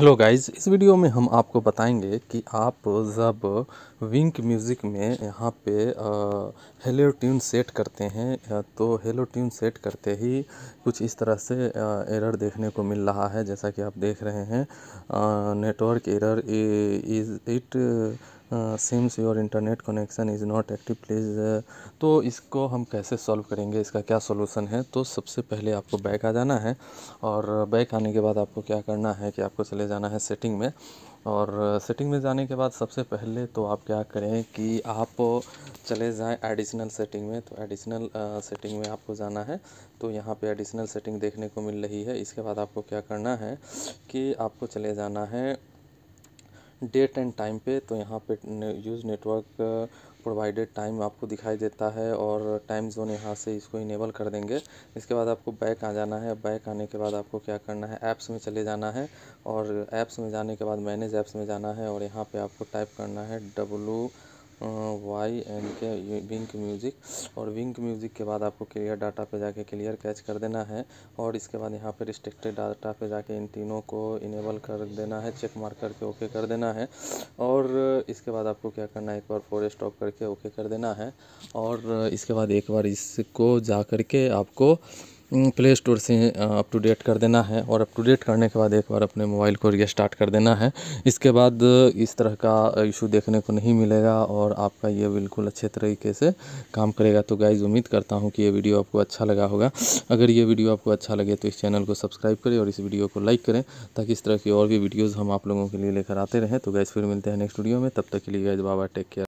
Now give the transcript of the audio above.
hello guys इस video में हम आपको बताएंगे कि आप जब विंक म्यूज़िक में यहाँ पे हेलो ट्यून सेट करते हैं तो हेलो ट्यून सेट करते ही कुछ इस तरह से एरर देखने को मिल रहा है जैसा कि आप देख रहे हैं network error is it seems your internet connection is not active please तो इसको हम कैसे सॉल्व करेंगे इसका क्या सोलूसन है तो सबसे पहले आपको बैक आ जाना है और बैक आने के बाद आपको क्या करना है कि आपको चले जाना है सेटिंग में और सेटिंग uh, में जाने के बाद सबसे पहले तो आप क्या करें कि आप चले जाएं एडिशनल सेटिंग में तो एडिशनल सेटिंग uh, में आपको जाना है तो यहाँ पे एडिशनल सेटिंग देखने को मिल रही है इसके बाद आपको क्या करना है कि आपको चले जाना है डेट एंड टाइम पे तो यहाँ पे यूज़ नेटवर्क प्रोवाइडेड टाइम आपको दिखाई देता है और टाइम जोन यहाँ से इसको इनेबल कर देंगे इसके बाद आपको बैक आ जाना है बैक आने के बाद आपको क्या करना है ऐप्स में चले जाना है और ऐप्स में जाने के बाद मैनेज ऐप्स में जाना है और यहाँ पे आपको टाइप करना है डब्लू वाई एन के विंक म्यूज़िक और विंक म्यूज़िक के बाद आपको क्लियर डाटा पे जाके क्लियर कैच कर देना है और इसके बाद यहाँ पे रिस्ट्रिक्टेड डाटा पे जाके इन तीनों को इनेबल कर देना है चेक मार्क करके ओके कर देना है और इसके बाद आपको क्या करना है एक बार फोर स्टॉप करके ओके कर देना है और इसके बाद एक बार इसको जा करके आपको प्ले हम्म, स्टोर से अप टू डेट कर देना है और अप टू डेट करने के बाद एक बार अपने मोबाइल को स्टार्ट कर देना है इसके बाद इस तरह का इशू देखने को नहीं मिलेगा और आपका ये बिल्कुल अच्छे तरीके से काम करेगा तो गाइज़ उम्मीद करता हूँ कि ये वीडियो आपको अच्छा लगा होगा अगर ये वीडियो आपको अच्छा लगे तो इस चैनल को सब्सक्राइब करें और इस वीडियो को लाइक करें ताकि इस तरह की और भी वीडियोज़ हम आप लोगों के लिए लेकर आते रहें तो गैस फिर मिलते हैं नेक्स्ट वीडियो में तब तक के लिए गाइज़ बाबा टेक केयर